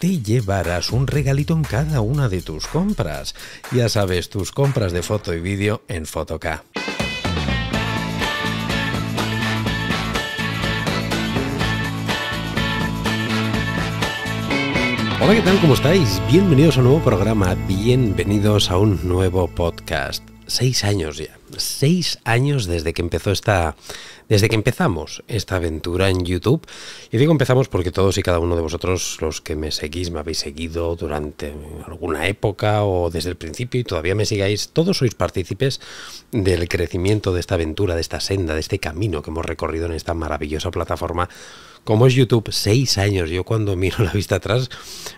te llevarás un regalito en cada una de tus compras. Ya sabes, tus compras de foto y vídeo en Fotoca. Hola, ¿qué tal? ¿Cómo estáis? Bienvenidos a un nuevo programa, bienvenidos a un nuevo podcast. Seis años ya, seis años desde que empezó esta desde que empezamos esta aventura en YouTube, y digo empezamos porque todos y cada uno de vosotros, los que me seguís, me habéis seguido durante alguna época o desde el principio y todavía me sigáis, todos sois partícipes del crecimiento de esta aventura, de esta senda, de este camino que hemos recorrido en esta maravillosa plataforma como es YouTube, seis años. Yo cuando miro la vista atrás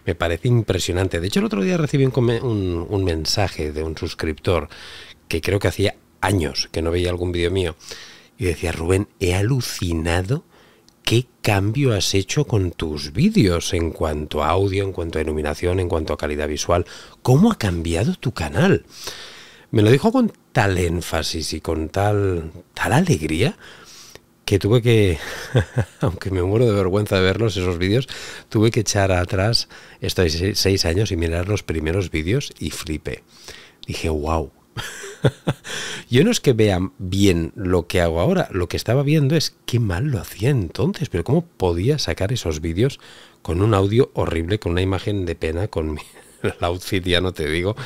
me parece impresionante. De hecho, el otro día recibí un, mensaje de un suscriptor que creo que hacía años que no veía algún vídeo mío y decía, Rubén, he alucinado qué cambio has hecho con tus vídeos en cuanto a audio, en cuanto a iluminación, en cuanto a calidad visual. ¿Cómo ha cambiado tu canal? Me lo dijo con tal énfasis y con tal, tal alegría que tuve que, aunque me muero de vergüenza de verlos esos vídeos, tuve que echar atrás estos seis años y mirar los primeros vídeos y flipé. Dije, wow, Yo no es que vean bien lo que hago ahora, lo que estaba viendo es qué mal lo hacía entonces, pero cómo podía sacar esos vídeos con un audio horrible, con una imagen de pena, con... Mi el outfit ya no te digo,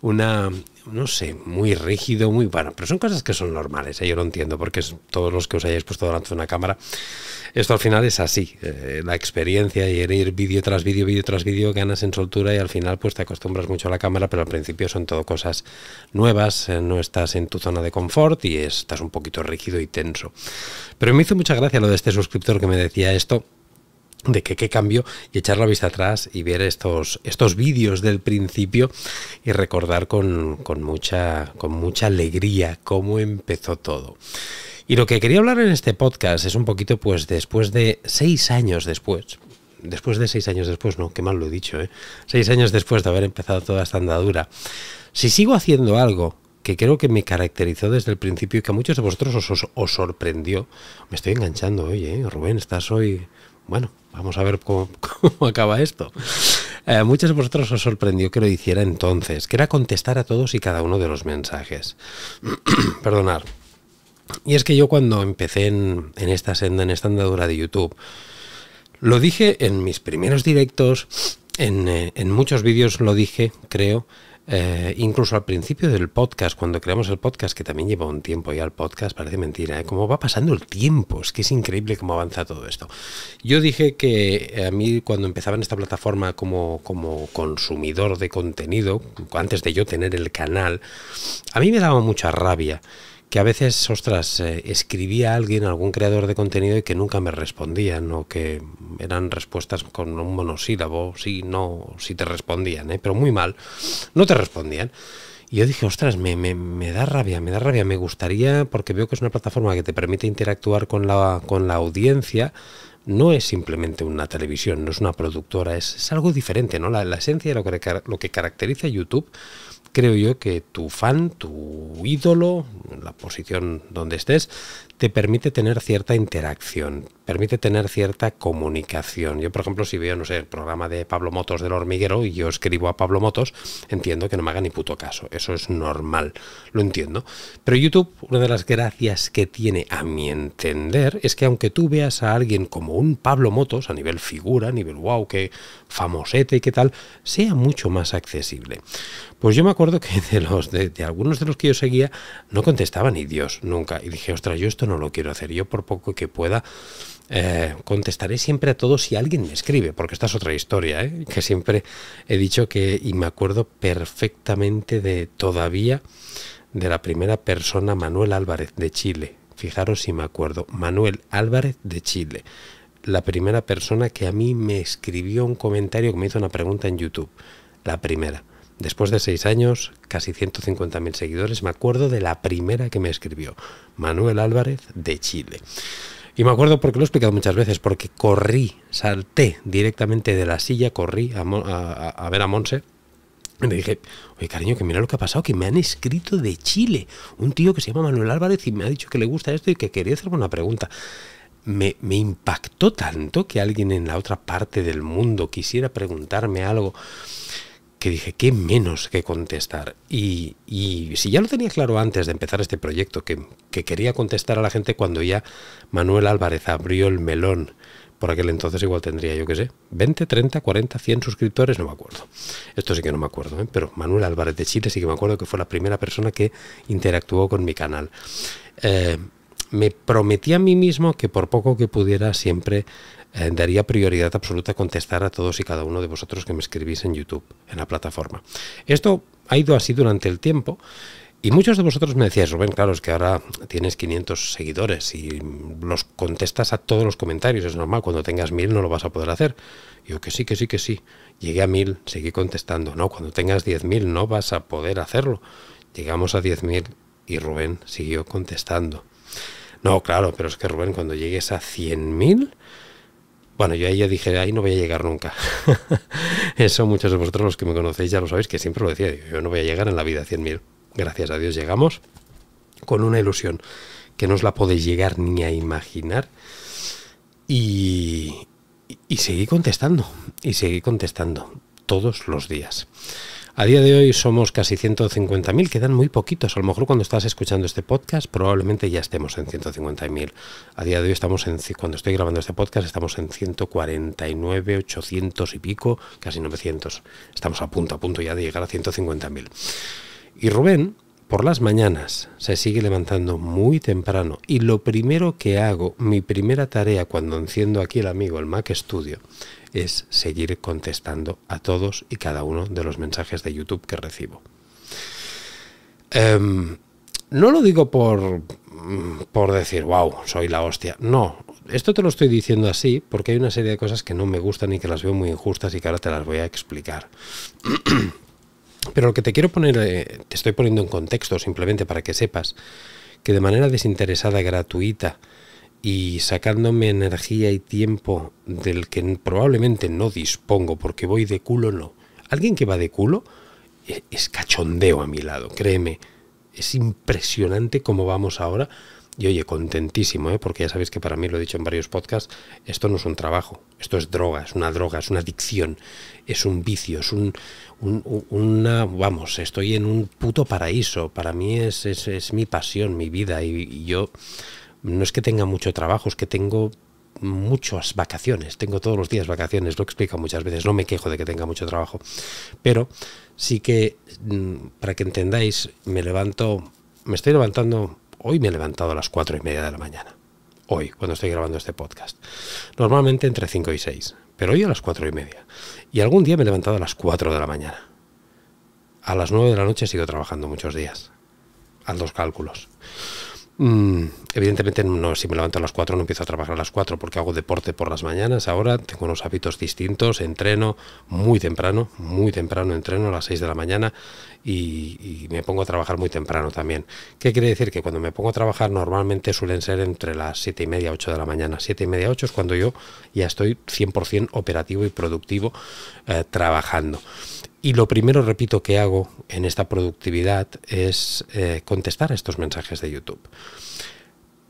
una, no sé, muy rígido, muy bueno, pero son cosas que son normales, ¿eh? yo lo entiendo, porque todos los que os hayáis puesto delante de una cámara, esto al final es así, eh, la experiencia y el ir vídeo tras vídeo, vídeo tras vídeo, ganas en soltura y al final pues te acostumbras mucho a la cámara, pero al principio son todo cosas nuevas, eh, no estás en tu zona de confort y estás un poquito rígido y tenso. Pero me hizo mucha gracia lo de este suscriptor que me decía esto, de que qué cambio y echar la vista atrás y ver estos, estos vídeos del principio y recordar con, con, mucha, con mucha alegría cómo empezó todo. Y lo que quería hablar en este podcast es un poquito, pues después de seis años después, después de seis años después, no, qué mal lo he dicho, ¿eh? seis años después de haber empezado toda esta andadura, si sigo haciendo algo que creo que me caracterizó desde el principio y que a muchos de vosotros os, os sorprendió. Me estoy enganchando hoy, ¿eh? Rubén, estás hoy bueno, vamos a ver cómo, acaba esto. Eh, muchos de vosotros os sorprendió que lo hiciera entonces, que era contestar a todos y cada uno de los mensajes. Perdonar. Y es que yo cuando empecé en, esta senda, en esta andadura de YouTube, lo dije en mis primeros directos, en, eh, en muchos vídeos lo dije, creo, eh, incluso al principio del podcast, cuando creamos el podcast, que también lleva un tiempo ya el podcast, parece mentira, ¿eh? como va pasando el tiempo, es que es increíble cómo avanza todo esto. Yo dije que eh, a mí cuando empezaba en esta plataforma como, como consumidor de contenido, antes de yo tener el canal, a mí me daba mucha rabia que a veces, ostras, eh, escribía a alguien, a algún creador de contenido y que nunca me respondían o que eran respuestas con un monosílabo, sí, no, sí te respondían, ¿eh? pero muy mal, no te respondían. Y yo dije, ostras, me, da rabia, me da rabia, me gustaría, porque veo que es una plataforma que te permite interactuar con la, con la audiencia, no es simplemente una televisión, no es una productora, es, algo diferente, ¿no? La, la esencia de lo que, lo que caracteriza YouTube creo yo que tu fan, tu ídolo, la posición donde estés, te permite tener cierta interacción permite tener cierta comunicación. Yo, por ejemplo, si veo, no sé, el programa de Pablo Motos del hormiguero y yo escribo a Pablo Motos, entiendo que no me haga ni puto caso. Eso es normal, lo entiendo. Pero YouTube, una de las gracias que tiene, a mi entender, es que aunque tú veas a alguien como un Pablo Motos, a nivel figura, a nivel wow, qué famosete y qué tal, sea mucho más accesible. Pues yo me acuerdo que de los de, algunos de los que yo seguía no contestaba ni Dios nunca. Y dije, ostras, yo esto no lo quiero hacer. Yo por poco que pueda eh, contestaré siempre a todos si alguien me escribe, porque esta es otra historia, ¿eh? que siempre he dicho que, y me acuerdo perfectamente de todavía, de la primera persona, Manuel Álvarez de Chile. Fijaros si me acuerdo, Manuel Álvarez de Chile, la primera persona que a mí me escribió un comentario, que me hizo una pregunta en YouTube, la primera. Después de seis años, casi 150.000 seguidores, me acuerdo de la primera que me escribió, Manuel Álvarez de Chile. Y me acuerdo porque lo he explicado muchas veces, porque corrí, salté directamente de la silla, corrí a, ver a Monse. Y le dije, oye cariño, que mira lo que ha pasado, que me han escrito de Chile. Un tío que se llama Manuel Álvarez y me ha dicho que le gusta esto y que quería hacerme una pregunta. Me, me, impactó tanto que alguien en la otra parte del mundo quisiera preguntarme algo que dije, ¿qué menos que contestar? Y, y, si ya lo tenía claro antes de empezar este proyecto, que, quería contestar a la gente cuando ya Manuel Álvarez abrió el melón, por aquel entonces igual tendría, yo qué sé, 20, 30, 40, 100 suscriptores, no me acuerdo. Esto sí que no me acuerdo, ¿eh? pero Manuel Álvarez de Chile sí que me acuerdo que fue la primera persona que interactuó con mi canal. Eh, me prometí a mí mismo que por poco que pudiera siempre eh, daría prioridad absoluta contestar a todos y cada uno de vosotros que me escribís en YouTube, en la plataforma. Esto ha ido así durante el tiempo. Y muchos de vosotros me decíais, Rubén, claro, es que ahora tienes 500 seguidores y los contestas a todos los comentarios, es normal, cuando tengas mil no lo vas a poder hacer. Yo que sí, que sí, que sí. Llegué a mil, seguí contestando. No, cuando tengas 10.000 no vas a poder hacerlo. Llegamos a 10.000 y Rubén siguió contestando. No, claro, pero es que Rubén, cuando llegues a 100.000 bueno, yo ahí ya dije, ahí no voy a llegar nunca. Eso muchos de vosotros los que me conocéis ya lo sabéis, que siempre lo decía, yo no voy a llegar en la vida a 100.000. Gracias a Dios llegamos con una ilusión que no os la podéis llegar ni a imaginar. Y, y, y seguí contestando, y seguí contestando todos los días. A día de hoy somos casi 150.000, quedan muy poquitos. A lo mejor cuando estás escuchando este podcast probablemente ya estemos en 150.000. A día de hoy estamos en, cuando estoy grabando este podcast, estamos en 149, 800 y pico, casi 900. Estamos a punto, a punto ya de llegar a 150.000. Y Rubén, por las mañanas se sigue levantando muy temprano y lo primero que hago, mi primera tarea cuando enciendo aquí el amigo, el Mac Studio, es seguir contestando a todos y cada uno de los mensajes de YouTube que recibo. Em, no lo digo por, mm, decir, wow, soy la hostia. No, esto te lo estoy diciendo así porque hay una serie de cosas que no me gustan y que las veo muy injustas y que ahora te las voy a explicar. Pero lo que te quiero poner, eh, te estoy poniendo en contexto simplemente para que sepas que de manera desinteresada, gratuita y sacándome energía y tiempo del que probablemente no dispongo porque voy de culo, no. Alguien que va de culo e-, es cachondeo a mi lado, créeme. Es impresionante cómo vamos ahora. Y oye, contentísimo, ¿eh? porque ya sabéis que para mí, lo he dicho en varios podcasts, esto no es un trabajo, esto es droga, es una droga, es una adicción, es un vicio, es un, una, vamos, estoy en un puto paraíso, para mí es, es, mi pasión, mi vida, y yo no es que tenga mucho trabajo, es que tengo muchas vacaciones, tengo todos los días vacaciones, lo explico muchas veces, no me quejo de que tenga mucho trabajo, pero sí que, mm, para que entendáis, me levanto, me estoy levantando, hoy me he levantado a las cuatro y media de la mañana, hoy, cuando estoy grabando este podcast, normalmente entre 5 y 6, pero hoy a las cuatro y media, y algún día me he levantado a las 4 de la mañana, a las 9 de la noche sigo trabajando muchos días, a dos cálculos. Mm, evidentemente, no, si me levanto a las 4 no empiezo a trabajar a las 4 porque hago deporte por las mañanas. Ahora tengo unos hábitos distintos, entreno muy temprano, muy temprano entreno a las 6 de la mañana y, me pongo a trabajar muy temprano también. ¿Qué quiere decir? Que cuando me pongo a trabajar normalmente suelen ser entre las 7 y media, 8 de la mañana. 7 y media, 8 es cuando yo ya estoy 100% operativo y productivo eh, trabajando. Y lo primero, repito, que hago en esta productividad es eh, contestar a estos mensajes de YouTube.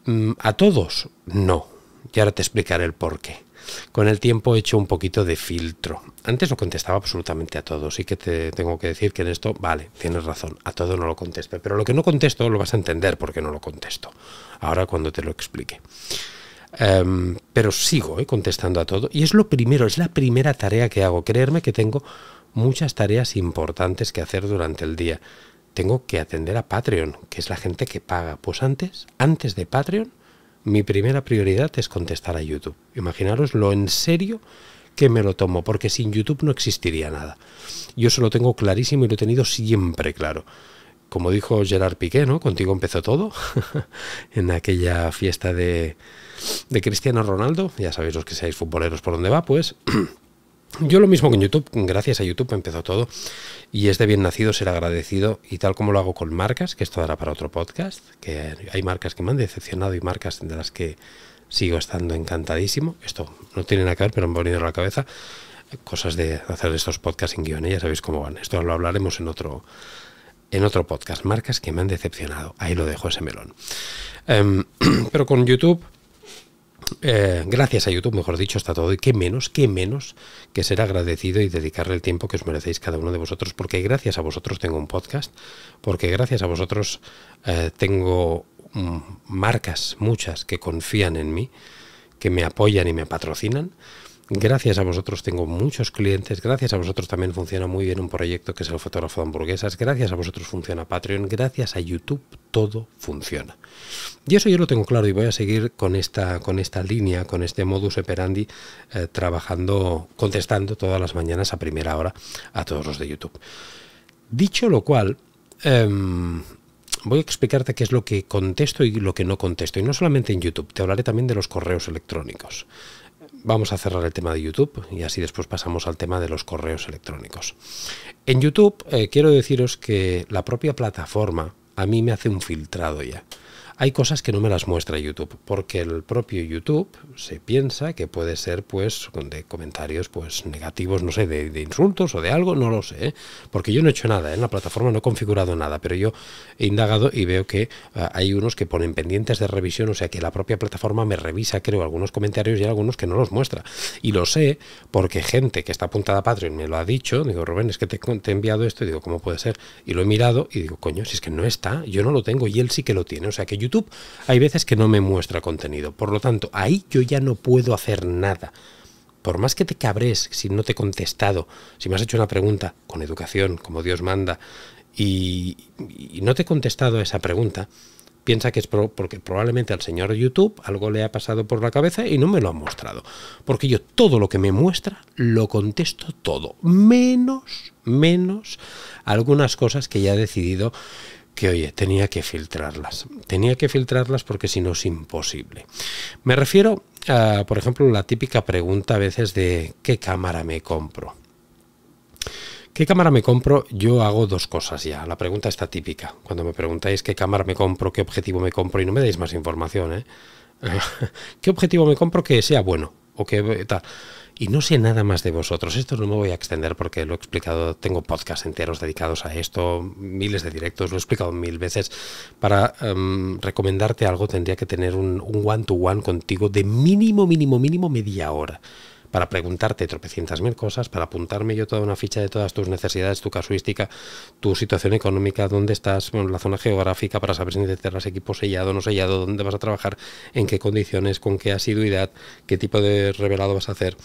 Mm, ¿A todos? No. Y ahora te explicaré el por qué. Con el tiempo he hecho un poquito de filtro. Antes lo contestaba absolutamente a todos. Y que te tengo que decir que en esto, vale, tienes razón, a todo no lo contesto Pero lo que no contesto lo vas a entender porque no lo contesto. Ahora cuando te lo explique. Em, pero sigo eh, contestando a todo. Y es lo primero, es la primera tarea que hago. Creerme que tengo muchas tareas importantes que hacer durante el día. Tengo que atender a Patreon, que es la gente que paga. Pues antes, antes de Patreon, mi primera prioridad es contestar a YouTube. Imaginaros lo en serio que me lo tomo, porque sin YouTube no existiría nada. Yo eso lo tengo clarísimo y lo he tenido siempre claro. Como dijo Gerard Piqué, ¿no? Contigo empezó todo, en aquella fiesta de, de Cristiano Ronaldo, ya sabéis los que seáis futboleros por dónde va, pues... Yo lo mismo con YouTube, gracias a YouTube empezó todo y es de bien nacido ser agradecido y tal como lo hago con marcas, que esto dará para otro podcast, que hay marcas que me han decepcionado y marcas de las que sigo estando encantadísimo. Esto no tiene nada que ver, pero me ha venido a la cabeza cosas de hacer estos podcasts en guion, ya sabéis cómo van. Esto lo hablaremos en otro en otro podcast, marcas que me han decepcionado. Ahí lo dejo ese melón. Em, pero con YouTube eh, gracias a YouTube, mejor dicho, está todo. Y qué menos, qué menos que ser agradecido y dedicarle el tiempo que os merecéis cada uno de vosotros, porque gracias a vosotros tengo un podcast, porque gracias a vosotros eh, tengo mm, marcas, muchas, que confían en mí, que me apoyan y me patrocinan. Gracias a vosotros tengo muchos clientes, gracias a vosotros también funciona muy bien un proyecto que es el fotógrafo de hamburguesas, gracias a vosotros funciona Patreon, gracias a YouTube todo funciona. Y eso yo lo tengo claro y voy a seguir con esta, con esta línea, con este modus operandi, eh, trabajando, contestando todas las mañanas a primera hora a todos los de YouTube. Dicho lo cual, em, voy a explicarte qué es lo que contesto y lo que no contesto. Y no solamente en YouTube, te hablaré también de los correos electrónicos. Vamos a cerrar el tema de YouTube y así después pasamos al tema de los correos electrónicos. En YouTube eh, quiero deciros que la propia plataforma a mí me hace un filtrado ya hay cosas que no me las muestra YouTube, porque el propio YouTube se piensa que puede ser pues de comentarios pues negativos, no sé, de, insultos o de algo, no lo sé, ¿eh? porque yo no he hecho nada, ¿eh? en la plataforma no he configurado nada, pero yo he indagado y veo que ah, hay unos que ponen pendientes de revisión, o sea que la propia plataforma me revisa, creo, algunos comentarios y algunos que no los muestra. Y lo sé porque gente que está apuntada a Patreon me lo ha dicho, digo, Rubén, es que te, he enviado esto, y digo, ¿cómo puede ser? Y lo he mirado y digo, coño, si es que no está, yo no lo tengo y él sí que lo tiene, o sea que yo YouTube, hay veces que no me muestra contenido. Por lo tanto, ahí yo ya no puedo hacer nada. Por más que te cabres si no te he contestado, si me has hecho una pregunta con educación, como Dios manda, y, no te he contestado esa pregunta, piensa que es porque probablemente al señor YouTube algo le ha pasado por la cabeza y no me lo ha mostrado. Porque yo todo lo que me muestra lo contesto todo, menos, menos algunas cosas que ya he decidido que, oye, tenía que filtrarlas. Tenía que filtrarlas porque si no es imposible. Me refiero a, por ejemplo, la típica pregunta a veces de ¿qué cámara me compro? ¿Qué cámara me compro? Yo hago dos cosas ya. La pregunta está típica. Cuando me preguntáis qué cámara me compro, qué objetivo me compro, y no me dais más información, ¿eh? ¿Qué objetivo me compro que sea bueno? O que eh, tal. Y no sé nada más de vosotros. Esto no me voy a extender porque lo he explicado. Tengo podcasts enteros dedicados a esto, miles de directos, lo he explicado mil veces. Para em, recomendarte algo tendría que tener un one-to-one contigo de mínimo, mínimo, mínimo media hora para preguntarte tropecientas mil cosas, para apuntarme yo toda una ficha de todas tus necesidades, tu casuística, tu situación económica, dónde estás, bueno, la zona geográfica, para saber si necesitas equipo sellado, no sellado, dónde vas a trabajar, en qué condiciones, con qué asiduidad, qué tipo de revelado vas a hacer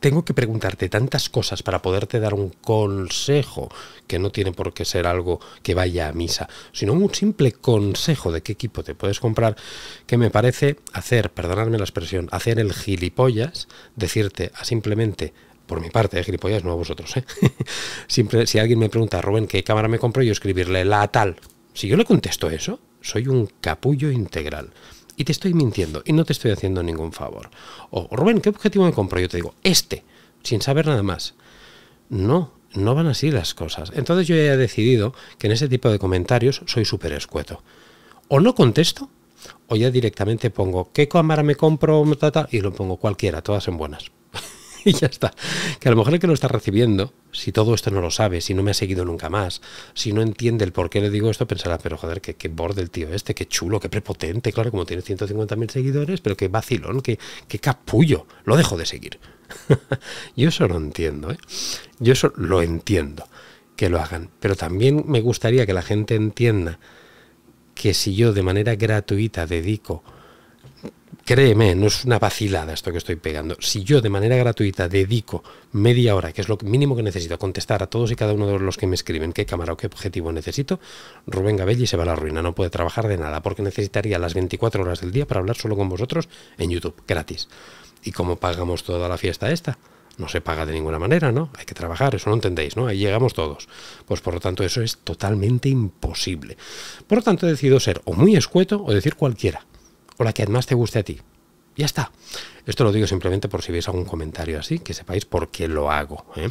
tengo que preguntarte tantas cosas para poderte dar un consejo, que no tiene por qué ser algo que vaya a misa, sino un simple consejo de qué equipo te puedes comprar, que me parece hacer, perdonadme la expresión, hacer el gilipollas, decirte a simplemente por mi parte, de eh, gilipollas, no a vosotros. ¿eh? Siempre, si alguien me pregunta, Rubén, ¿qué cámara me compro? Yo escribirle la tal. Si yo le contesto eso, soy un capullo integral y te estoy mintiendo y no te estoy haciendo ningún favor. O Rubén, ¿qué objetivo me compro? Yo te digo, este, sin saber nada más. No, no van así las cosas. Entonces yo he decidido que en ese tipo de comentarios soy súper escueto. O no contesto, o ya directamente pongo, ¿qué cámara me compro? y lo pongo cualquiera, todas en buenas. y ya está. Que a lo mejor el que lo está recibiendo, si todo esto no lo sabe, si no me ha seguido nunca más, si no entiende el por qué le digo esto, pensará, pero joder, qué, borde el tío este, qué chulo, qué prepotente, claro, como tiene 150.000 seguidores, pero qué vacilón, qué, qué capullo, lo dejo de seguir. Yo eso lo entiendo, ¿eh? Yo eso lo entiendo, que lo hagan. Pero también me gustaría que la gente entienda que si yo de manera gratuita dedico créeme, no es una vacilada esto que estoy pegando. Si yo de manera gratuita dedico media hora, que es lo mínimo que necesito, a contestar a todos y cada uno de los que me escriben qué cámara o qué objetivo necesito, Rubén Gabelli se va a la ruina, no puede trabajar de nada, porque necesitaría las 24 horas del día para hablar solo con vosotros en YouTube, gratis. ¿Y cómo pagamos toda la fiesta esta? no se paga de ninguna manera, ¿no? Hay que trabajar, eso no entendéis, ¿no? Ahí llegamos todos. Pues por lo tanto eso es totalmente imposible. Por lo tanto he decidido ser o muy escueto o decir cualquiera o la que más te guste a ti. Ya está. Esto lo digo simplemente por si veis algún comentario así, que sepáis por qué lo hago. ¿eh?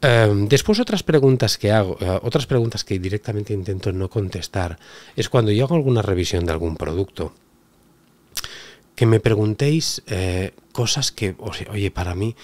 Em, después otras preguntas que hago, eh, otras preguntas que directamente intento no contestar, es cuando yo hago alguna revisión de algún producto, que me preguntéis eh, cosas que, oye, para mí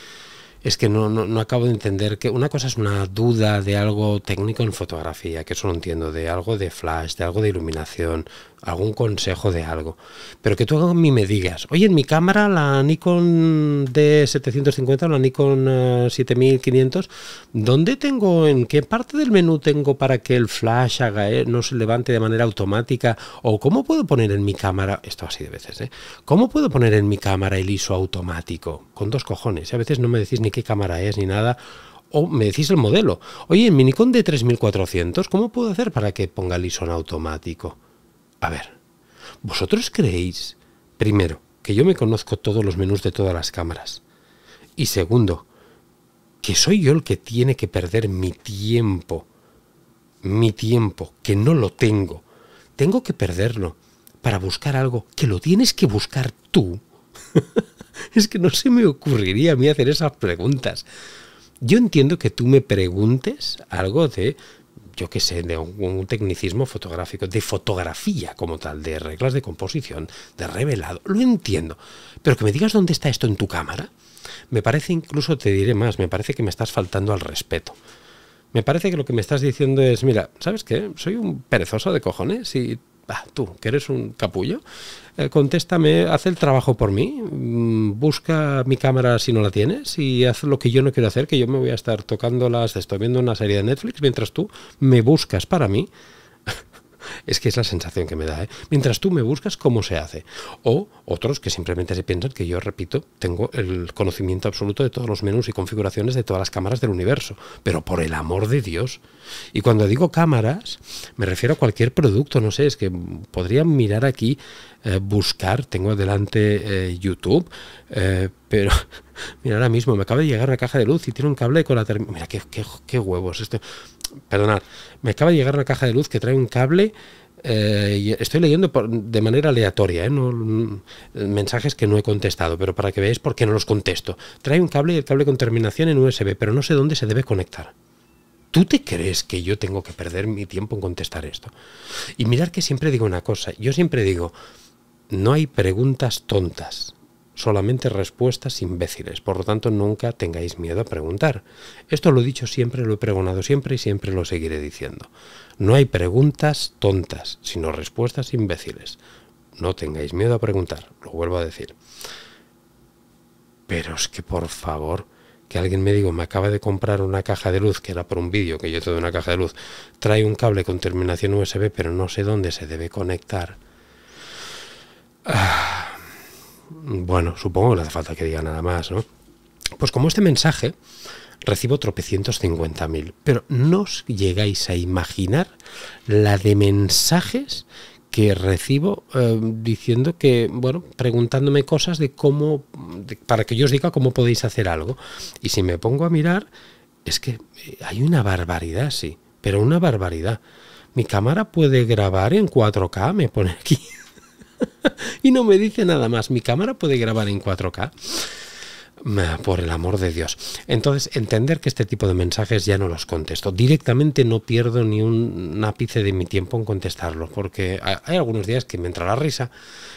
es que no, acabo de entender que una cosa es una duda de algo técnico en fotografía, que eso entiendo, de algo de flash, de algo de iluminación, algún consejo de algo. Pero que tú a mí me digas, oye, en mi cámara la Nikon D750 o la Nikon 7500, eh, ¿dónde tengo, en qué parte del menú tengo para que el flash haga, eh, no se levante de manera automática? ¿O cómo puedo poner en mi cámara, esto así de veces, ¿eh? ¿Cómo puedo poner en mi cámara el ISO automático? Con dos cojones. a veces no me decís ni qué cámara es ni nada o me decís el modelo. Oye, en mi Nikon de 3400, ¿cómo puedo hacer para que ponga el ISO en automático? A ver, ¿vosotros creéis, primero, que yo me conozco todos los menús de todas las cámaras? Y segundo, que soy yo el que tiene que perder mi tiempo, mi tiempo, que no lo tengo. Tengo que perderlo para buscar algo que lo tienes que buscar tú. es que no se me ocurriría a mí hacer esas preguntas. Yo entiendo que tú me preguntes algo de yo qué sé, de un, tecnicismo fotográfico, de fotografía como tal, de reglas de composición, de revelado, lo entiendo. Pero que me digas dónde está esto en tu cámara, me parece incluso, te diré más, me parece que me estás faltando al respeto. Me parece que lo que me estás diciendo es, mira, ¿sabes qué? Soy un perezoso de cojones y tú, que eres un capullo, eh, contéstame, haz el trabajo por mí, mm, busca mi cámara si no la tienes y haz lo que yo no quiero hacer, que yo me voy a estar tocando las, estoy viendo una serie de Netflix mientras tú me buscas para mí es que es la sensación que me da. ¿eh? Mientras tú me buscas, ¿cómo se hace? O otros que simplemente se piensan que yo, repito, tengo el conocimiento absoluto de todos los menús y configuraciones de todas las cámaras del universo. Pero por el amor de Dios. Y cuando digo cámaras, me refiero a cualquier producto. No sé, es que podría mirar aquí, eh, buscar. Tengo delante eh, YouTube, eh, pero mira, ahora mismo me acaba de llegar la caja de luz y tiene un cable con la Mira, qué, qué huevos. Este Perdonad, me acaba de llegar una caja de luz que trae un cable eh, y estoy leyendo de manera aleatoria, ¿eh? mm, mensajes que no he contestado, pero para que veáis por qué no los contesto. Trae un cable y el cable con terminación en USB, pero no sé dónde se debe conectar. ¿Tú te crees que yo tengo que perder mi tiempo en contestar esto? Y mirar que siempre digo una cosa, yo siempre digo, no hay preguntas tontas, solamente respuestas imbéciles, por lo tanto nunca tengáis miedo a preguntar. Esto lo he dicho siempre, lo he pregonado siempre y siempre lo seguiré diciendo. No hay preguntas tontas, sino respuestas imbéciles. No tengáis miedo a preguntar, lo vuelvo a decir. Pero es que por favor, que alguien me diga, me acaba de comprar una caja de luz, que era por un vídeo que yo te una caja de luz, trae un cable con terminación USB, pero no sé dónde se debe conectar. Ah, bueno, supongo que no hace falta que diga nada más, ¿no? Pues como este mensaje recibo tropecientos cincuenta mil, pero no os llegáis a imaginar la de mensajes que recibo eh, diciendo que, bueno, preguntándome cosas de cómo, para que yo os diga cómo podéis hacer algo. Y si me pongo a mirar, es que eh, hay una barbaridad, sí, pero una barbaridad. Mi cámara puede grabar en 4K, me pone aquí. y no me dice nada más. Mi cámara puede grabar en 4K. Mm, por el amor de Dios. Entonces, entender que este tipo de mensajes ya no los contesto. Directamente no pierdo ni un ápice de mi tiempo en contestarlos, porque hay algunos días que me entra la risa,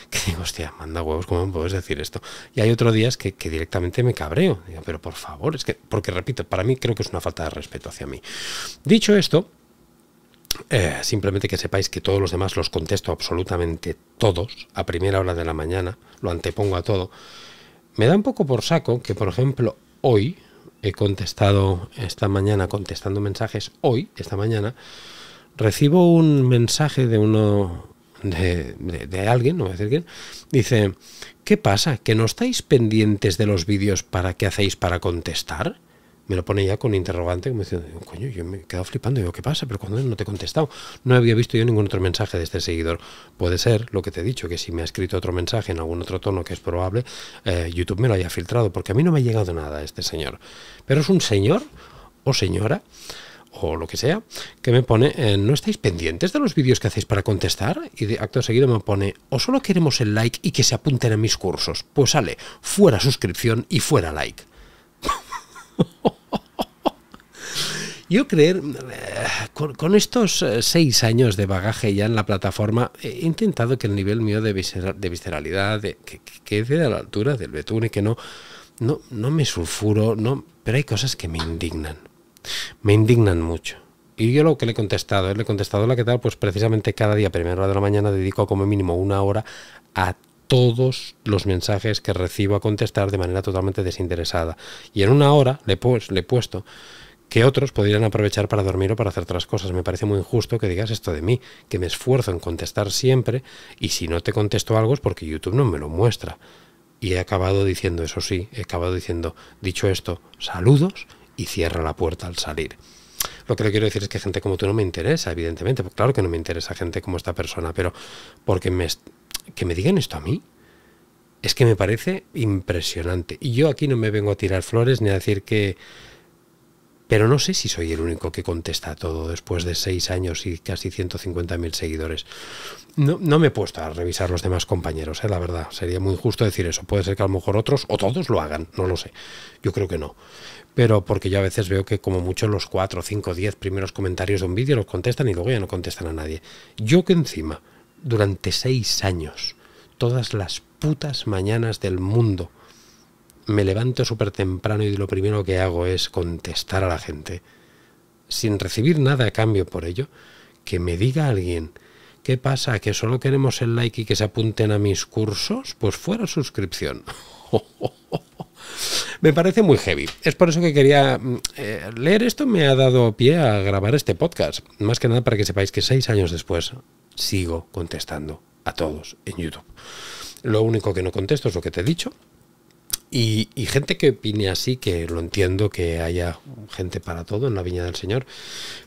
que digo, hostia, manda huevos, ¿cómo me puedes decir esto? Y hay otros días que, directamente me cabreo. Digo, pero por favor, es que, porque repito, para mí creo que es una falta de respeto hacia mí. Dicho esto, eh, simplemente que sepáis que todos los demás los contesto absolutamente todos a primera hora de la mañana, lo antepongo a todo. Me da un poco por saco que, por ejemplo, hoy he contestado esta mañana, contestando mensajes hoy, esta mañana, recibo un mensaje de uno, de, alguien, no voy decir dice, ¿qué pasa? ¿Que no estáis pendientes de los vídeos para qué hacéis para contestar? me lo pone ya con interrogante, como dice, coño, yo me he quedado flipando, digo, ¿qué pasa? Pero cuando no te he contestado, no había visto yo ningún otro mensaje de este seguidor. Puede ser, lo que te he dicho, que si me ha escrito otro mensaje en algún otro tono, que es probable, eh, YouTube me lo haya filtrado, porque a mí no me ha llegado nada este señor. Pero es un señor o señora o lo que sea, que me pone, eh, ¿no estáis pendientes de los vídeos que hacéis para contestar? Y de acto seguido me pone, o solo queremos el like y que se apunten a mis cursos. Pues sale, fuera suscripción y fuera like. Yo creer, eh, con, estos eh, seis años de bagaje ya en la plataforma, he intentado que el nivel mío de, de visceralidad de, que, quede a la altura del betún y que no, no, no me sulfuro, no, pero hay cosas que me indignan. Me indignan mucho. Y yo lo que le he contestado, eh, le he contestado la que tal, pues precisamente cada día, primera hora de la mañana, dedico como mínimo una hora a todos los mensajes que recibo a contestar de manera totalmente desinteresada. Y en una hora le, pues, le he puesto que otros podrían aprovechar para dormir o para hacer otras cosas. Me parece muy injusto que digas esto de mí, que me esfuerzo en contestar siempre y si no te contesto algo es porque YouTube no me lo muestra. Y he acabado diciendo, eso sí, he acabado diciendo, dicho esto, saludos y cierra la puerta al salir. Lo que le quiero decir es que gente como tú no me interesa, evidentemente. Pues claro que no me interesa gente como esta persona, pero porque me, que me digan esto a mí, es que me parece impresionante. Y yo aquí no me vengo a tirar flores ni a decir que pero no sé si soy el único que contesta todo después de seis años y casi 150.000 seguidores. No, me he puesto a revisar los demás compañeros, ¿eh? la verdad. Sería muy injusto decir eso. Puede ser que a lo mejor otros o todos lo hagan, no lo sé. Yo creo que no. Pero porque yo a veces veo que como mucho los cuatro, cinco, diez primeros comentarios de un vídeo los contestan y luego ya no contestan a nadie. Yo que encima, durante seis años, todas las putas mañanas del mundo, me levanto súper temprano y lo primero que hago es contestar a la gente, sin recibir nada a cambio por ello, que me diga alguien, ¿qué pasa? ¿Que solo queremos el like y que se apunten a mis cursos? Pues fuera suscripción. me parece muy heavy. Es por eso que quería mm, eh, leer esto, me ha dado pie a grabar este podcast. Más que nada para que sepáis que seis años después sigo contestando a todos en YouTube. Lo único que no contesto es lo que te he dicho, y, gente que opine así, que lo entiendo, que haya gente para todo en la Viña del Señor,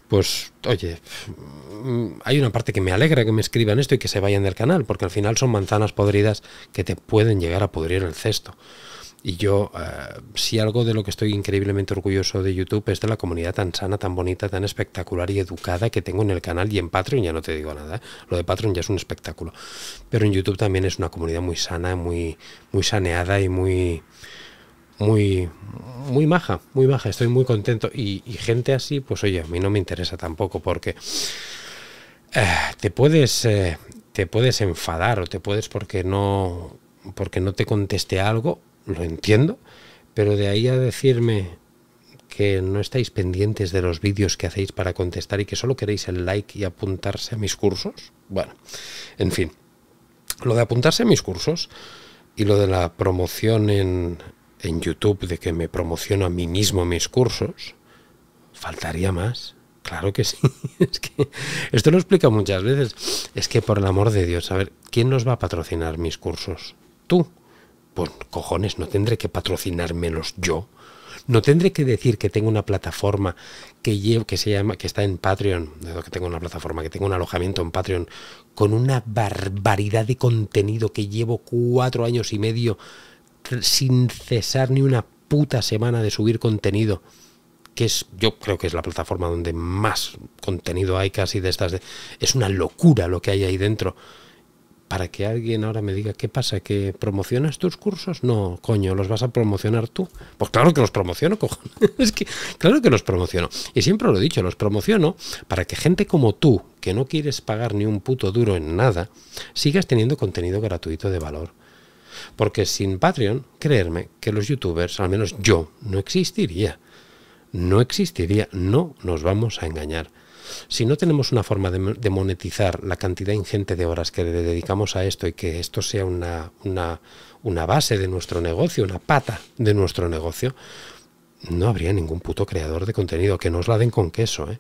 pues oye, mm, hay una parte que me alegra que me escriban esto y que se vayan del canal, porque al final son manzanas podridas que te pueden llegar a pudrir el cesto. Y yo, eh, si algo de lo que estoy increíblemente orgulloso de YouTube es de la comunidad tan sana, tan bonita, tan espectacular y educada que tengo en el canal y en Patreon, ya no te digo nada. ¿eh? Lo de Patreon ya es un espectáculo. Pero en YouTube también es una comunidad muy sana, muy, muy saneada y muy. Muy, muy maja, muy maja, estoy muy contento. Y, gente así, pues oye, a mí no me interesa tampoco porque eh, te puedes te puedes enfadar o te puedes porque no porque no te conteste algo lo entiendo, pero de ahí a decirme que no estáis pendientes de los vídeos que hacéis para contestar y que solo queréis el like y apuntarse a mis cursos. Bueno, en fin, lo de apuntarse a mis cursos y lo de la promoción en, en YouTube, de que me promociono a mí mismo mis cursos, faltaría más. Claro que sí. Es que esto lo explica muchas veces. Es que por el amor de Dios, a ver, ¿quién nos va a patrocinar mis cursos? Tú. Pues cojones, no tendré que patrocinármelos yo. No tendré que decir que tengo una plataforma que, llevo, que se llama, que está en Patreon, que tengo una plataforma, que tengo un alojamiento en Patreon, con una barbaridad de contenido que llevo cuatro años y medio sin cesar ni una puta semana de subir contenido. Que es, yo creo que es la plataforma donde más contenido hay casi de estas. es una locura lo que hay ahí dentro para que alguien ahora me diga, ¿qué pasa? ¿Que promocionas tus cursos? No, coño, ¿los vas a promocionar tú? Pues claro que los promociono, cojones. Es que, claro que los promociono. Y siempre lo he dicho, los promociono para que gente como tú, que no quieres pagar ni un puto duro en nada, sigas teniendo contenido gratuito de valor. Porque sin Patreon, creerme que los youtubers, al menos yo, no existiría. No existiría, no nos vamos a engañar. Si no tenemos una forma de, monetizar la cantidad ingente de horas que le dedicamos a esto y que esto sea una, una base de nuestro negocio, una pata de nuestro negocio, no habría ningún puto creador de contenido que nos la den con queso, ¿eh?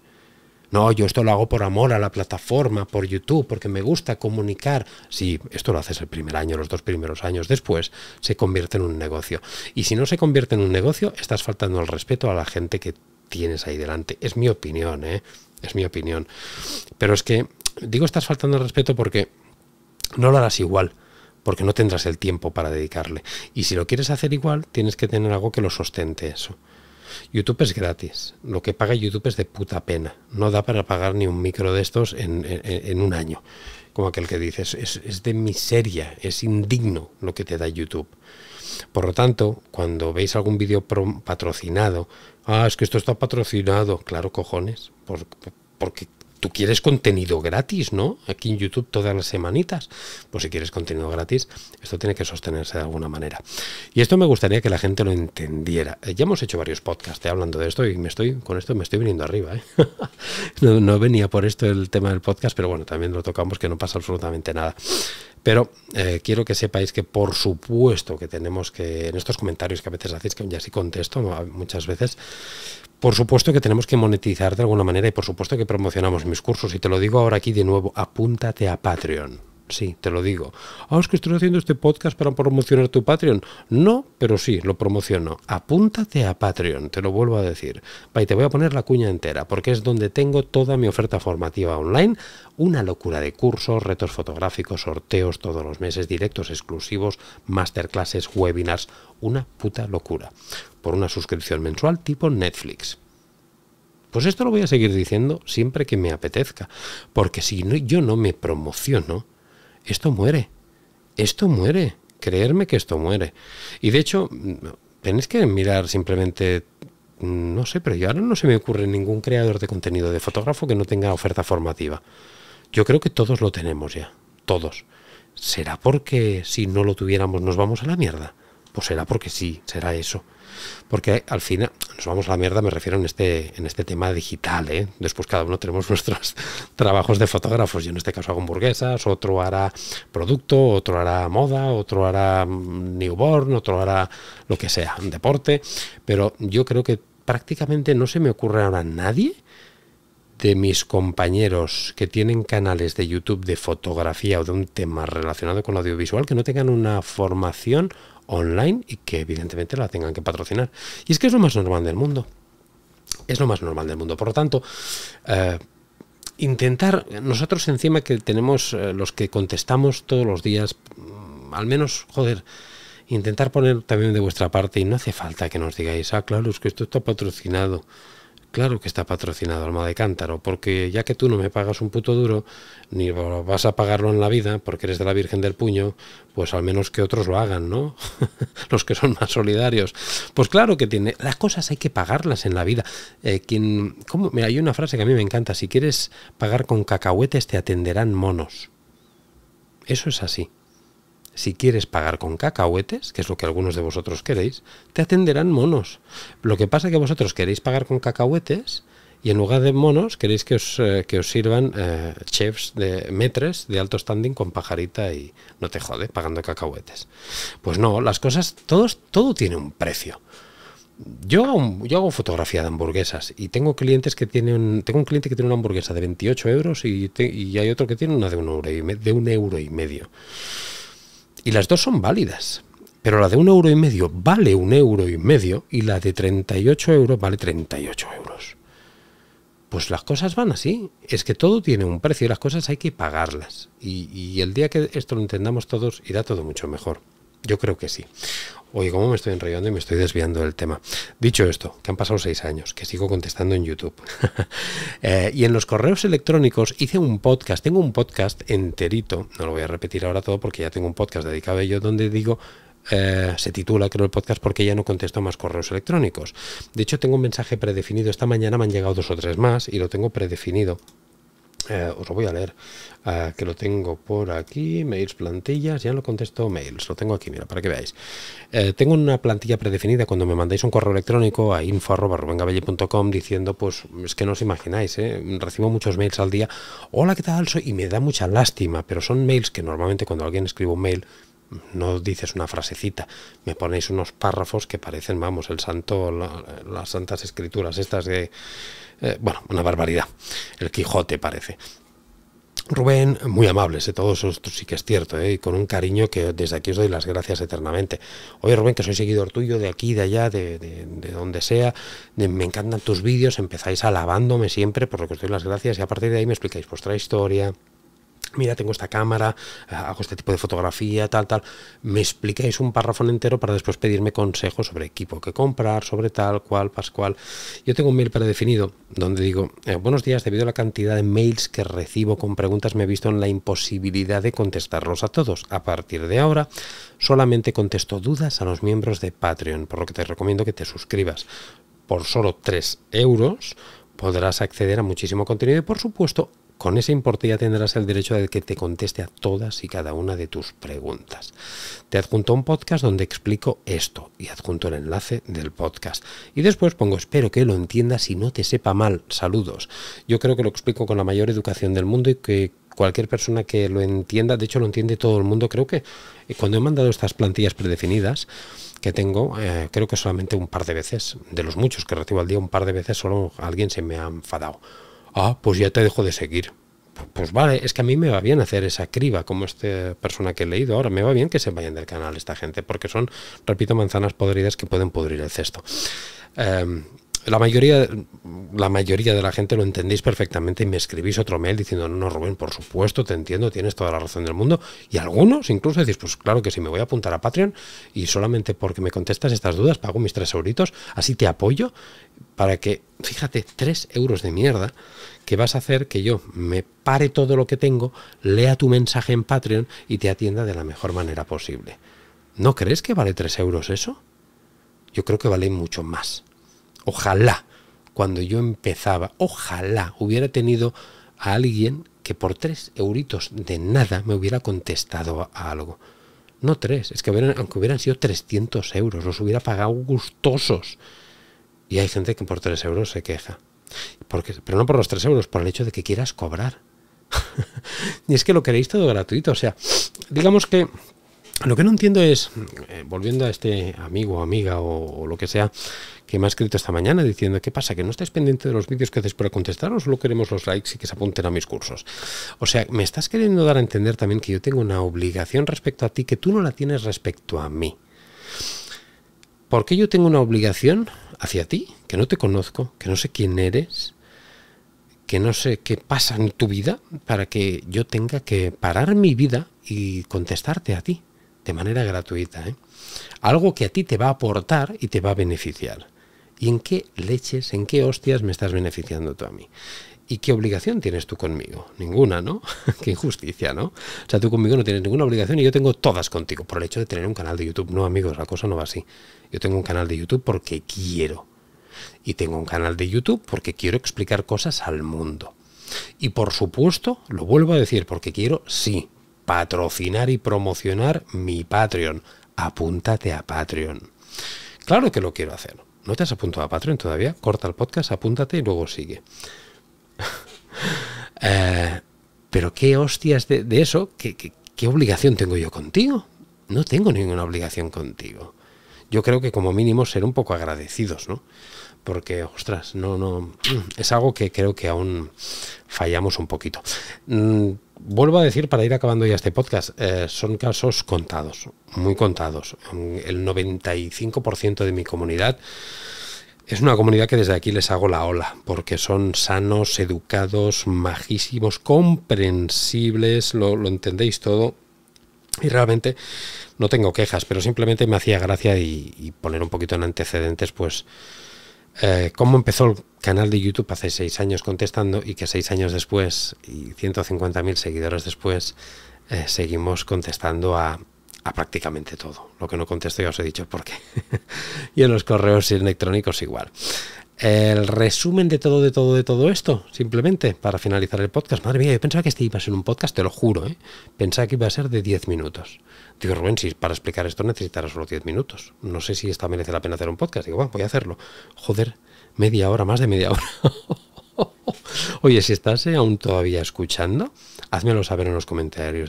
No, yo esto lo hago por amor a la plataforma, por YouTube, porque me gusta comunicar. Si esto lo haces el primer año, los dos primeros años después, se convierte en un negocio. Y si no se convierte en un negocio, estás faltando al respeto a la gente que tienes ahí delante. Es mi opinión, ¿eh? es mi opinión. Pero es que digo estás faltando el respeto porque no lo harás igual, porque no tendrás el tiempo para dedicarle. Y si lo quieres hacer igual, tienes que tener algo que lo sostente eso. YouTube es gratis. Lo que paga YouTube es de puta pena. No da para pagar ni un micro de estos en, un año. Como aquel que dices, es, es de miseria, es indigno lo que te da YouTube. Por lo tanto, cuando veis algún vídeo patrocinado, ah, es que esto está patrocinado, claro, cojones, porque tú quieres contenido gratis, ¿no? Aquí en YouTube todas las semanitas. Pues si quieres contenido gratis, esto tiene que sostenerse de alguna manera. Y esto me gustaría que la gente lo entendiera. Eh, ya hemos hecho varios podcasts eh, hablando de esto y me estoy con esto me estoy viniendo arriba. Eh. no, no venía por esto el tema del podcast, pero bueno, también lo tocamos que no pasa absolutamente nada. Pero eh, quiero que sepáis que por supuesto que tenemos que, en estos comentarios que a veces hacéis, que ya sí contesto muchas veces, por supuesto que tenemos que monetizar de alguna manera y por supuesto que promocionamos mis cursos. Y te lo digo ahora aquí de nuevo, apúntate a Patreon. Sí, te lo digo. Ah, es que estoy haciendo este podcast para promocionar tu Patreon. No, pero sí, lo promociono. Apúntate a Patreon, te lo vuelvo a decir. Va, y te voy a poner la cuña entera, porque es donde tengo toda mi oferta formativa online. Una locura de cursos, retos fotográficos, sorteos todos los meses, directos exclusivos, masterclasses, webinars. Una puta locura. Por una suscripción mensual tipo Netflix. Pues esto lo voy a seguir diciendo siempre que me apetezca, porque si yo no me promociono, esto muere, esto muere, creerme que esto muere. Y de hecho, tenéis que mirar simplemente, no sé, pero yo ahora no se me ocurre ningún creador de contenido de fotógrafo que no tenga oferta formativa. Yo creo que todos lo tenemos ya, todos. ¿Será porque si no lo tuviéramos nos vamos a la mierda? Pues será porque sí, será eso. Porque al final nos vamos a la mierda, me refiero en este, en este tema digital. ¿eh? Después cada uno tenemos nuestros trabajos de fotógrafos. Yo en este caso hago hamburguesas, otro hará producto, otro hará moda, otro hará mm, newborn, otro hará lo que sea, un deporte. Pero yo creo que prácticamente no se me ocurre ahora nadie de mis compañeros que tienen canales de YouTube de fotografía o de un tema relacionado con audiovisual que no tengan una formación online y que evidentemente la tengan que patrocinar. Y es que es lo más normal del mundo. Es lo más normal del mundo. Por lo tanto, eh, intentar, nosotros encima que tenemos eh, los que contestamos todos los días, mm, al menos, joder, intentar poner también de vuestra parte y no hace falta que nos digáis, ah, claro, es que esto está patrocinado. Claro que está patrocinado Alma de Cántaro, porque ya que tú no me pagas un puto duro, ni vas a pagarlo en la vida, porque eres de la Virgen del Puño, pues al menos que otros lo hagan, ¿no? Los que son más solidarios. Pues claro que tiene. Las cosas hay que pagarlas en la vida. Eh, ¿cómo? Me hay una frase que a mí me encanta. Si quieres pagar con cacahuetes, te atenderán monos. Eso es así. Si quieres pagar con cacahuetes, que es lo que algunos de vosotros queréis, te atenderán monos. Lo que pasa es que vosotros queréis pagar con cacahuetes y en lugar de monos queréis que os, eh, que os sirvan eh, chefs de metres de alto standing con pajarita y no te jode pagando cacahuetes. Pues no, las cosas, todos, todo tiene un precio. Yo hago, yo hago fotografía de hamburguesas y tengo clientes que tienen. Tengo un cliente que tiene una hamburguesa de 28 euros y, hay otro que tiene una de un euro de un euro y medio. Y las dos son válidas. Pero la de un euro y medio vale un euro y medio y la de 38 euros vale 38 euros. Pues las cosas van así. Es que todo tiene un precio y las cosas hay que pagarlas. Y, y el día que esto lo entendamos todos irá todo mucho mejor. Yo creo que sí. Oye, ¿cómo me estoy enrollando y me estoy desviando del tema? Dicho esto, que han pasado seis años, que sigo contestando en YouTube. Eh, y en los correos electrónicos hice un podcast, tengo un podcast enterito, no lo voy a repetir ahora todo porque ya tengo un podcast dedicado a ello, donde digo eh, se titula, creo, el podcast porque ya no contesto más correos electrónicos. De hecho, tengo un mensaje predefinido. Esta mañana me han llegado dos o tres más y lo tengo predefinido eh, os lo voy a leer, ah, que lo tengo por aquí, mails, plantillas, ya lo contesto mails, lo tengo aquí, mira, para que veáis. Eh, tengo una plantilla predefinida cuando me mandáis un correo electrónico a info.com diciendo, pues es que no os imagináis, eh, recibo muchos mails al día, hola, ¿qué tal? Soy? Y me da mucha lástima, pero son mails que normalmente cuando alguien escribe un mail, no dices una frasecita, me ponéis unos párrafos que parecen, vamos, el santo, las santas escrituras estas de eh, bueno, una barbaridad. El Quijote parece. Rubén, muy amables, de eh, todos sí que es cierto, eh, y con un cariño que desde aquí os doy las gracias eternamente. Oye Rubén, que soy seguidor tuyo, de aquí, de allá, de, donde sea, me encantan tus vídeos, empezáis alabándome siempre, por lo que os doy las gracias, y a partir de ahí me explicáis vuestra historia, mira, tengo esta cámara, eh, hago este tipo de fotografía, tal, tal. Me explicáis un párrafo entero para después pedirme consejos sobre equipo que comprar, sobre tal, cual, pascual. Yo tengo un mail predefinido donde digo, eh, buenos días, debido a la cantidad de mails que recibo con preguntas me he visto en la imposibilidad de contestarlos a todos. A partir de ahora, solamente contesto dudas a los miembros de Patreon, por lo que te recomiendo que te suscribas. Por solo 3 euros podrás acceder a muchísimo contenido y por supuesto con ese importe ya tendrás el derecho de que te conteste a todas y cada una de tus preguntas. Te adjunto un podcast donde explico esto y adjunto el enlace del podcast. Y después pongo espero que lo entiendas y no te sepa mal. Saludos. Yo creo que lo explico con la mayor educación del mundo y que cualquier persona que lo entienda, de hecho lo entiende todo el mundo, creo que eh, cuando he mandado estas plantillas predefinidas que tengo, eh, creo que solamente un par de veces, de los muchos que recibo al día, un par de veces solo alguien se me ha enfadado ah, pues ya te dejo de seguir. Pues vale, es que a mí me va bien hacer esa criba, como esta persona que he leído ahora. Me va bien que se vayan del canal esta gente, porque son, repito, manzanas podridas que pueden pudrir el cesto. Em, la mayoría, la mayoría de la gente lo entendéis perfectamente y me escribís otro mail diciendo, no, no, Rubén, por supuesto, te entiendo, tienes toda la razón del mundo. Y algunos incluso decís, pues claro que sí, me voy a apuntar a Patreon y solamente porque me contestas estas dudas pago mis tres euritos, así te apoyo para que, fíjate, tres euros de mierda que vas a hacer que yo me pare todo lo que tengo, lea tu mensaje en Patreon y te atienda de la mejor manera posible. ¿No crees que vale tres euros eso? Yo creo que vale mucho más. Ojalá, cuando yo empezaba, ojalá hubiera tenido a alguien que por tres euritos de nada me hubiera contestado a algo. No tres, es que aunque hubieran sido 300 euros, los hubiera pagado gustosos. Y hay gente que por tres euros se queja. Porque, pero no por los tres euros, por el hecho de que quieras cobrar. y es que lo queréis todo gratuito. O sea, digamos que lo que no entiendo es, eh, volviendo a este amigo o amiga o, lo que sea que me ha escrito esta mañana diciendo, ¿qué pasa? ¿Que no estáis pendiente de los vídeos que haces para contestar o solo queremos los likes y que se apunten a mis cursos? O sea, me estás queriendo dar a entender también que yo tengo una obligación respecto a ti que tú no la tienes respecto a mí. ¿Por qué yo tengo una obligación hacia ti, que no te conozco, que no sé quién eres, que no sé qué pasa en tu vida, para que yo tenga que parar mi vida y contestarte a ti? de manera gratuita, ¿eh? algo que a ti te va a aportar y te va a beneficiar. ¿Y en qué leches, en qué hostias me estás beneficiando tú a mí? ¿Y qué obligación tienes tú conmigo? Ninguna, ¿no? qué injusticia, ¿no? O sea, tú conmigo no tienes ninguna obligación y yo tengo todas contigo por el hecho de tener un canal de YouTube. No, amigos, la cosa no va así. Yo tengo un canal de YouTube porque quiero. Y tengo un canal de YouTube porque quiero explicar cosas al mundo. Y por supuesto, lo vuelvo a decir porque quiero, sí, patrocinar y promocionar mi Patreon. Apúntate a Patreon. Claro que lo quiero hacer. ¿No te has apuntado a Patreon todavía? Corta el podcast, apúntate y luego sigue. Eh, pero qué hostias de, eso, ¿Qué, qué obligación tengo yo contigo? No tengo ninguna obligación contigo. Yo creo que como mínimo ser un poco agradecidos, ¿no? porque, ostras, no, no, es algo que creo que aún fallamos un poquito. Mm, vuelvo a decir para ir acabando ya este podcast, eh, son casos contados, muy contados. El 95% de mi comunidad es una comunidad que desde aquí les hago la ola, porque son sanos, educados, majísimos, comprensibles, lo, entendéis todo. Y realmente no tengo quejas, pero simplemente me hacía gracia y, y poner un poquito en antecedentes, pues eh, cómo empezó el canal de YouTube hace seis años contestando y que seis años después y 150.000 seguidores después eh, seguimos contestando a, prácticamente todo. Lo que no contesto ya os he dicho por qué. y en los correos electrónicos igual. El resumen de todo, de todo, de todo esto, simplemente para finalizar el podcast. Madre mía, yo pensaba que este iba a ser un podcast, te lo juro, ¿eh? pensaba que iba a ser de 10 minutos. Tío Rubén, si para explicar esto necesitarás solo 10 minutos. No sé si esta merece la pena hacer un podcast. Digo, bueno, voy a hacerlo. Joder, media hora, más de media hora. Oye, si estás eh, aún todavía escuchando, házmelo saber en los comentarios.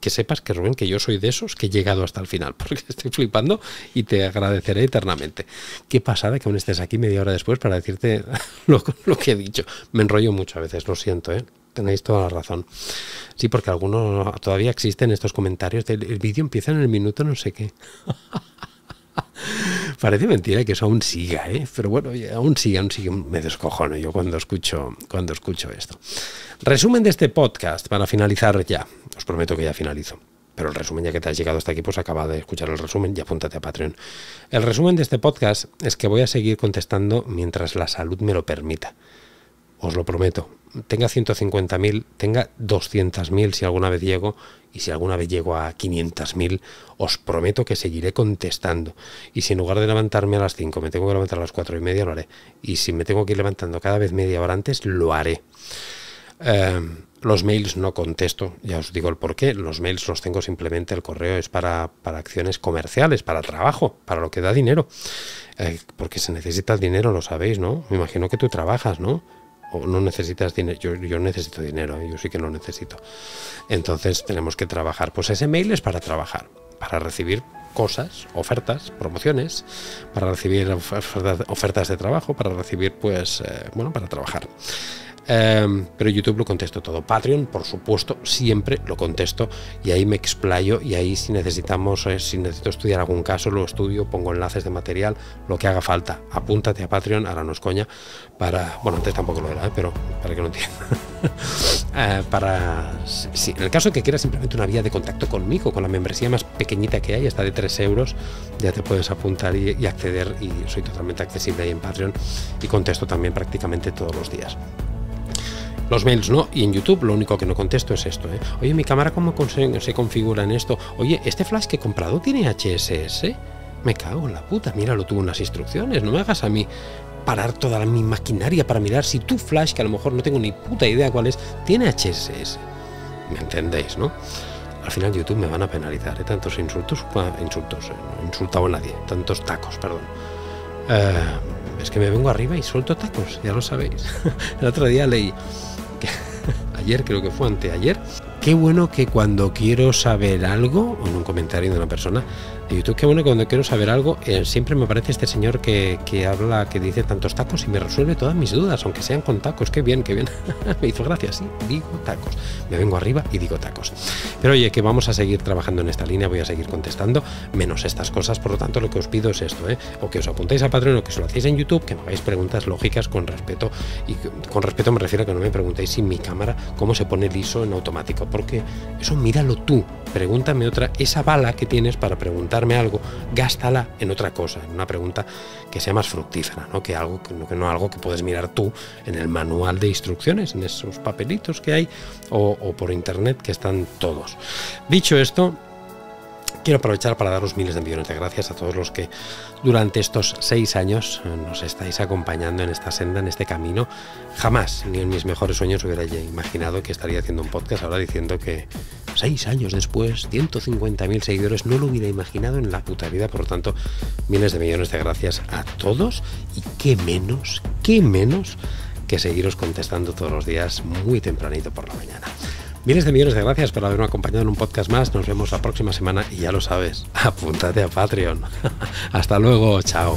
Que sepas que Rubén, que yo soy de esos que he llegado hasta el final, porque estoy flipando y te agradeceré eternamente. Qué pasada que aún estés aquí media hora después para decirte lo, lo que he dicho. Me enrollo mucho a veces, lo siento, ¿eh? tenéis toda la razón. Sí, porque algunos todavía existen estos comentarios el vídeo empieza en el minuto no sé qué. Parece mentira que eso aún siga, ¿eh? pero bueno, aún sigue, aún sigue, me descojono yo cuando escucho, cuando escucho esto. Resumen de este podcast para finalizar ya. Os prometo que ya finalizo. Pero el resumen, ya que te has llegado hasta aquí, pues acaba de escuchar el resumen y apúntate a Patreon. El resumen de este podcast es que voy a seguir contestando mientras la salud me lo permita. Os lo prometo, tenga 150.000, tenga 200.000 si alguna vez llego, y si alguna vez llego a 500.000, os prometo que seguiré contestando. Y si en lugar de levantarme a las 5 me tengo que levantar a las 4 y media, lo haré. Y si me tengo que ir levantando cada vez media hora antes, lo haré. Em, los mails no contesto, ya os digo el porqué, Los mails los tengo simplemente, el correo es para, acciones comerciales, para trabajo, para lo que da dinero. Eh, porque se necesita dinero, lo sabéis, ¿no? Me imagino que tú trabajas, ¿no? o no necesitas dinero. Yo, necesito dinero, yo sí que lo necesito. Entonces tenemos que trabajar. Pues ese mail es para trabajar, para recibir cosas, ofertas, promociones, para recibir ofertas, de trabajo, para recibir, pues, eh, bueno, para trabajar. Em, pero YouTube lo contesto todo. Patreon, por supuesto, siempre lo contesto y ahí me explayo y ahí si necesitamos, eh, si necesito estudiar algún caso, lo estudio, pongo enlaces de material, lo que haga falta. Apúntate a Patreon, ahora no es coña, para, bueno, antes tampoco lo era, eh, pero para que lo entiendan. Eh, para, si en el caso que quieras simplemente una vía de contacto conmigo, con la membresía más pequeñita que hay, está de 3 euros, ya te puedes apuntar y acceder y soy totalmente accesible ahí en Patreon y contesto también prácticamente todos los días. Los mails no, y en YouTube lo único que no contesto es esto. ¿eh? Oye, mi cámara, ¿cómo se configura en esto? Oye, ¿este flash que he comprado tiene HSS? Me cago en la puta, mira, lo tuvo unas instrucciones, no me hagas a mí parar toda mi maquinaria para mirar si tu flash, que a lo mejor no tengo ni puta idea cuál es, tiene HSS. ¿Me entendéis, no? Al final YouTube me van a penalizar, ¿eh? tantos insultos, insultos, eh, no insultado a nadie, tantos tacos, perdón. Eh, es que me vengo arriba y suelto tacos, ya lo sabéis. El otro día leí, ayer creo que fue anteayer. Qué bueno que cuando quiero saber algo, en un comentario de una persona, YouTube, que bueno, cuando quiero saber algo, eh, siempre me aparece este señor que, habla, que dice tantos tacos y me resuelve todas mis dudas, aunque sean con tacos. Qué bien, qué bien. me hizo gracias y digo tacos. Me vengo arriba y digo tacos. Pero oye, que vamos a seguir trabajando en esta línea, voy a seguir contestando, menos estas cosas. Por lo tanto, lo que os pido es esto, ¿eh? O que os apuntéis a Patreon o que se lo hacéis en YouTube, que me hagáis preguntas lógicas con respeto. Y con respeto me refiero a que no me preguntéis si mi cámara, cómo se pone liso en automático, porque eso míralo tú. Pregúntame otra, esa bala que tienes para preguntar algo, gástala en otra cosa, en una pregunta que sea más fructífera, ¿no? Que, algo, que, no, que no algo que puedes mirar tú en el manual de instrucciones, en esos papelitos que hay o por internet que están todos. Dicho esto, Quiero aprovechar para daros miles de millones de gracias a todos los que durante estos seis años eh, nos estáis acompañando en esta senda, en este camino. Jamás, ni en mis mejores sueños, hubiera imaginado que estaría haciendo un podcast ahora diciendo que seis años después, 150.000 seguidores, no lo hubiera imaginado en la puta vida. Por lo tanto, miles de millones de gracias a todos y qué menos, qué menos que seguiros contestando todos los días muy tempranito por la mañana. Miles de millones de gracias por haberme acompañado en un podcast más. Nos vemos la próxima semana y ya lo sabes, apúntate a Patreon. Hasta luego, chao.